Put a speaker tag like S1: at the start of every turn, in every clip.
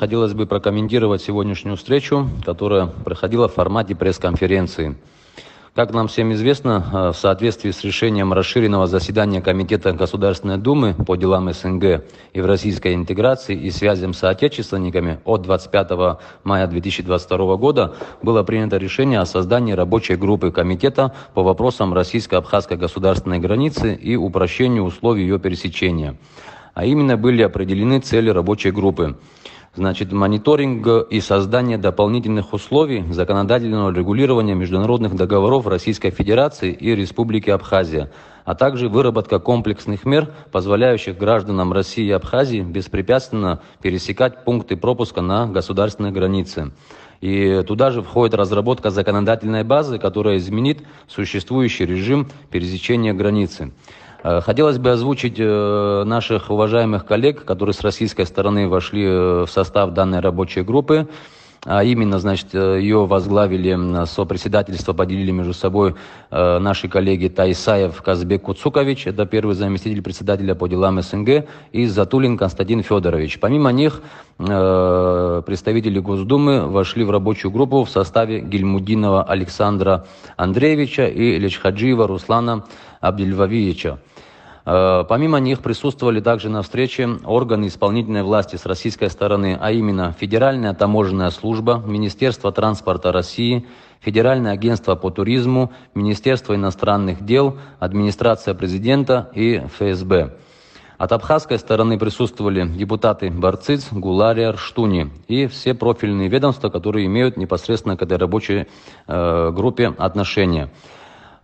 S1: Хотелось бы прокомментировать сегодняшнюю встречу, которая проходила в формате пресс-конференции. Как нам всем известно, э, в соответствии с решением расширенного заседания Комитета Государственной Думы по делам СНГ и в российской интеграции и связям с соотечественниками от 25 мая 2022 года было принято решение о создании рабочей группы Комитета по вопросам российско-абхазской государственной границы и упрощению условий ее пересечения. А именно были определены цели рабочей группы значит, мониторинг и создание дополнительных условий законодательного регулирования международных договоров Российской Федерации и Республики Абхазия, а также выработка комплексных мер, позволяющих гражданам России и Абхазии беспрепятственно пересекать пункты пропуска на государственной границе. И туда же входит разработка законодательной базы, которая изменит существующий режим пересечения границы. Э, хотелось бы озвучить э, наших уважаемых коллег, которые с российской стороны вошли э, в состав данной рабочей группы а именно, значит, ее возглавили сопредседательство, поделили между собой э, наши коллеги Тайсаев Казбек Куцукович, это первый заместитель председателя по делам СНГ, и Затулин Константин Федорович. Помимо них, э, представители Госдумы вошли в рабочую группу в составе Гельмудинова Александра Андреевича и Лечхаджиева Руслана Абдельвавиевича. Э, помимо них присутствовали также на встрече органы исполнительной власти с российской стороны, а именно Федеральная таможенная служба, Министерство транспорта России, Федеральное агентство по туризму, Министерство иностранных дел, администрация президента и ФСБ. От абхазской стороны присутствовали депутаты Барциц, Гулария, Штуни и все профильные ведомства, которые имеют непосредственно к этой рабочей э, группе отношения.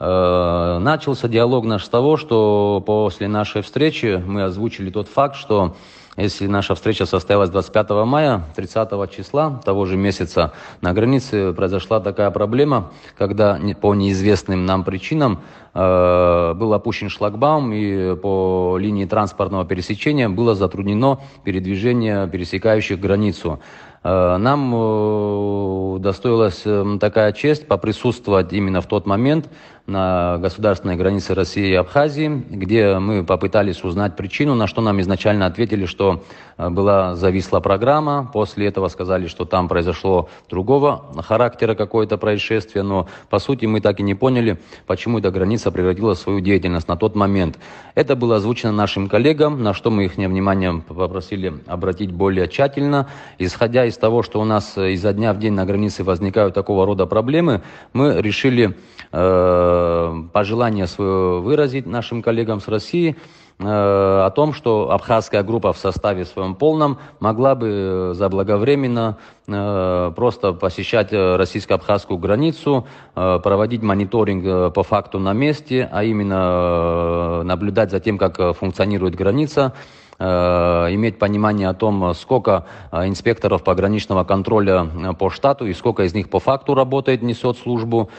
S1: Э, начался диалог наш с того, что после нашей встречи мы озвучили тот факт, что если наша встреча состоялась 25 мая, 30 числа того же месяца на границе произошла такая проблема, когда по неизвестным нам причинам Э, был опущен шлагбаум, и по линии транспортного пересечения было затруднено передвижение пересекающих границу. Э, нам э, достоилась такая честь поприсутствовать именно в тот момент на государственной границе России и Абхазии, где мы попытались узнать причину, на что нам изначально ответили, что была зависла программа. После этого сказали, что там произошло другого характера какое-то происшествие, но по сути мы так и не поняли, почему эта граница больница прекратила свою деятельность на тот момент. Это было озвучено нашим коллегам, на что мы их внимание попросили обратить более тщательно. Исходя из того, что у нас э, изо дня в день на границе возникают такого рода проблемы, мы решили э, пожелание свое выразить нашим коллегам с России – Э, о том, что абхазская группа в составе своем полном могла бы э, заблаговременно э, просто посещать российско-абхазскую границу, проводить мониторинг по факту на месте, а именно наблюдать за тем, как функционирует граница, иметь понимание о том, сколько инспекторов пограничного контроля по штату и сколько из них по факту работает, несет службу,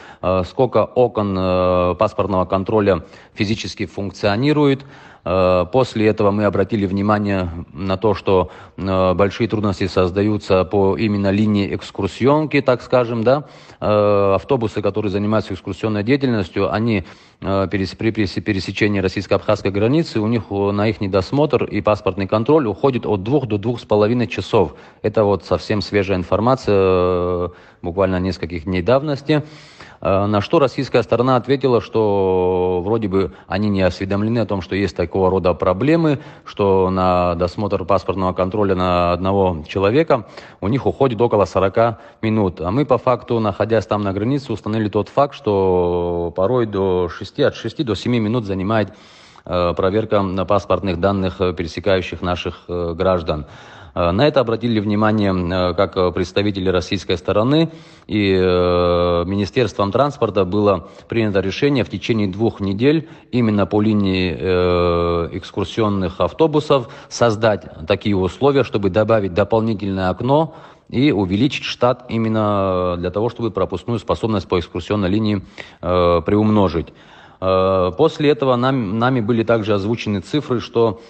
S1: сколько окон паспортного контроля физически функционирует. Э, после этого мы обратили внимание на то, что э, большие трудности создаются по именно линии экскурсионки, так скажем, да. Э, автобусы, которые занимаются экскурсионной деятельностью, они при пересечении российско-абхазской границы, у них на их недосмотр и паспортный контроль уходит от двух до двух с половиной часов. Это вот совсем свежая информация, буквально нескольких дней давности. Э, на что российская сторона ответила, что вроде бы они не осведомлены о том, что есть такого рода проблемы, что на досмотр паспортного контроля на одного человека у них уходит около 40 минут. А мы по факту, находясь там на границе, установили тот факт, что порой до 6, от 6 до 7 минут занимает э, проверка на паспортных данных, э, пересекающих наших граждан. Э, на это обратили внимание э, как э, представители российской стороны, и Министерством транспорта было принято решение в течение двух недель именно по линии экскурсионных автобусов создать такие условия, чтобы добавить дополнительное окно и увеличить штат именно для того, чтобы пропускную способность по экскурсионной линии приумножить. после этого нам, нами были также озвучены цифры, что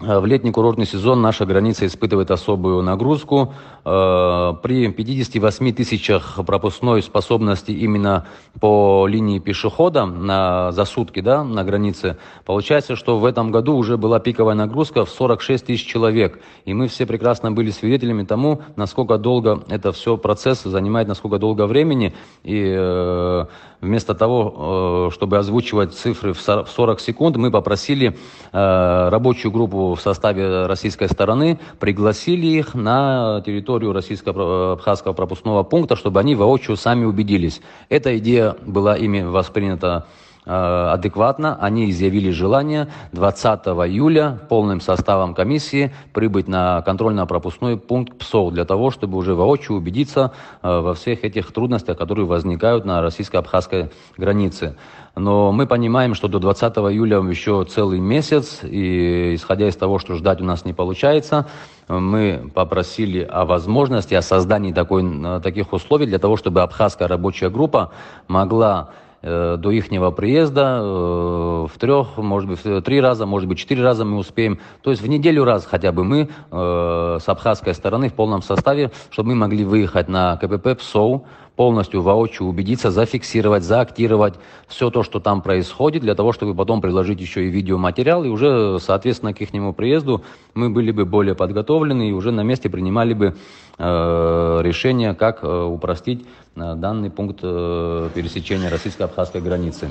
S1: Э, в летний курортный сезон наша граница испытывает особую нагрузку. Э, при 58 тысячах пропускной способности именно по линии пешехода на, за сутки да, на границе, получается, что в этом году уже была пиковая нагрузка в 46 тысяч человек. И мы все прекрасно были свидетелями тому, насколько долго это все процесс занимает, насколько долго времени. И э, вместо того, чтобы озвучивать цифры в 40 секунд, мы попросили рабочую группу в составе российской стороны, пригласили их на территорию российского э, абхазского пропускного пункта, чтобы они воочию сами убедились. Эта идея была ими воспринята Э, адекватно. Они изъявили желание 20 июля полным составом комиссии прибыть на контрольно-пропускной пункт ПСОВ для того, чтобы уже воочию убедиться э, во всех этих трудностях, которые возникают на российско-абхазской границе. Но мы понимаем, что до 20 июля еще целый месяц, и исходя из того, что ждать у нас не получается, мы попросили о возможности, о создании такой, э, таких условий для того, чтобы абхазская рабочая группа могла э, до ихнего приезда э, в трех, может быть, в три раза, может быть, четыре раза мы успеем. То есть в неделю раз хотя бы мы э, с абхазской стороны в полном составе, чтобы мы могли выехать на КПП СОУ полностью воочию убедиться, зафиксировать, заактировать все то, что там происходит, для того, чтобы потом приложить еще и видеоматериал, и уже, соответственно, к их приезду мы были бы более подготовлены и уже на месте принимали бы э, решение, как э, упростить э, данный пункт э, пересечения российско-абхазской границы.